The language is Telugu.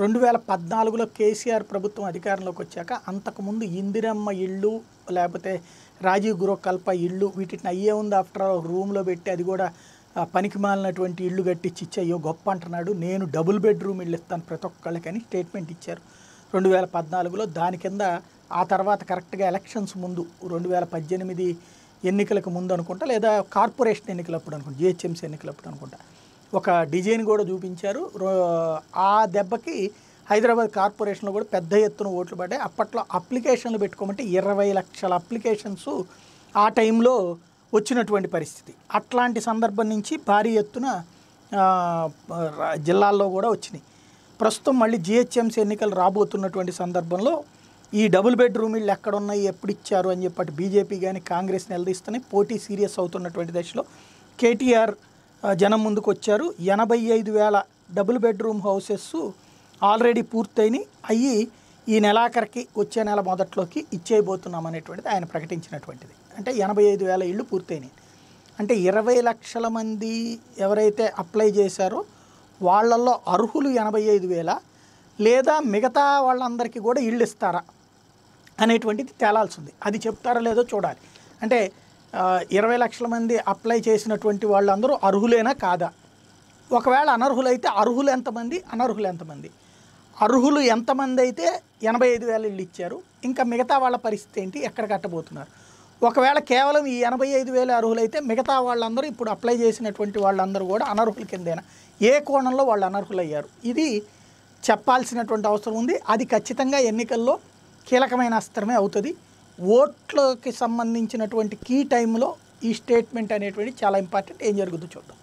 రెండు వేల పద్నాలుగులో కేసీఆర్ ప్రభుత్వం అధికారంలోకి వచ్చాక అంతకుముందు ఇందిరమ్మ ఇళ్ళు లేకపోతే రాజీవ్ గృహకల్ప ఇళ్ళు వీటిని అయ్యే ఉంది ఆఫ్టర్ ఆల్ రూమ్లో పెట్టి అది కూడా పనికి మాలినటువంటి ఇళ్ళు కట్టించి ఇచ్చాయో గొప్ప అంటున్నాడు నేను డబుల్ బెడ్రూమ్ ఇళ్ళు ఇస్తాను ప్రతి ఒక్కళ్ళకని స్టేట్మెంట్ ఇచ్చారు రెండు వేల పద్నాలుగులో దాని కింద ఆ తర్వాత కరెక్ట్గా ఎలక్షన్స్ ముందు రెండు వేల పద్దెనిమిది ఎన్నికలకు ముందు అనుకుంటా లేదా కార్పొరేషన్ ఎన్నికలప్పుడు అనుకుంటా జిహెచ్ఎంసీ ఎన్నికలప్పుడు అనుకుంటా ఒక డిజైన్ కూడా చూపించారు ఆ దెబ్బకి హైదరాబాద్ కార్పొరేషన్లో కూడా పెద్ద ఎత్తున ఓట్లు పడ్డాయి అప్పట్లో అప్లికేషన్లు పెట్టుకోమంటే ఇరవై లక్షల అప్లికేషన్స్ ఆ టైంలో వచ్చినటువంటి పరిస్థితి అట్లాంటి సందర్భం నుంచి భారీ ఎత్తున జిల్లాల్లో కూడా వచ్చినాయి ప్రస్తుతం మళ్ళీ జిహెచ్ఎంసీ ఎన్నికలు రాబోతున్నటువంటి సందర్భంలో ఈ డబుల్ బెడ్రూమ్ ఇళ్ళు ఎక్కడున్నాయి ఎప్పుడు ఇచ్చారు అని చెప్పి బీజేపీ కానీ కాంగ్రెస్ నిలదీస్తున్నాయి పోటీ సీరియస్ అవుతున్నటువంటి దశలో కేటీఆర్ జనం ముందుకు వచ్చారు ఎనభై ఐదు వేల డబుల్ బెడ్రూమ్ హౌసెస్ ఆల్రెడీ పూర్తయినాయి అయ్యి ఈ నెలాఖరికి వచ్చే నెల మొదట్లోకి ఇచ్చేయబోతున్నాం అనేటువంటిది ఆయన ప్రకటించినటువంటిది అంటే ఎనభై ఐదు వేల ఇళ్ళు పూర్తయినాయి అంటే ఇరవై లక్షల మంది ఎవరైతే అప్లై చేశారో వాళ్ళల్లో అర్హులు ఎనభై ఐదు వేల లేదా మిగతా వాళ్ళందరికీ కూడా ఇళ్ళు ఇస్తారా అనేటువంటిది తేలాల్సింది అది చెప్తారో లేదో చూడాలి అంటే ఇరవై లక్షల మంది అప్లై చేసినటువంటి వాళ్ళందరూ అర్హులేనా కాదా ఒకవేళ అనర్హులైతే అర్హులు ఎంతమంది అనర్హులు ఎంతమంది అర్హులు ఎంతమంది అయితే ఎనభై ఐదు వేల ఇళ్ళు ఇచ్చారు ఇంకా మిగతా వాళ్ళ పరిస్థితి ఏంటి ఎక్కడ కట్టబోతున్నారు ఒకవేళ కేవలం ఈ ఎనభై ఐదు వేల అర్హులైతే మిగతా వాళ్ళందరూ ఇప్పుడు అప్లై చేసినటువంటి వాళ్ళందరూ కూడా అనర్హుల కిందేనా ఏ కోణంలో వాళ్ళు అనర్హులయ్యారు ఇది చెప్పాల్సినటువంటి అవసరం ఉంది అది ఖచ్చితంగా ఎన్నికల్లో కీలకమైన అస్త్రమే అవుతుంది ఓట్లకి సంబంధించినటువంటి కీ టైంలో ఈ స్టేట్మెంట్ అనేటువంటి చాలా ఇంపార్టెంట్ ఏం జరుగుతుందో చూద్దాం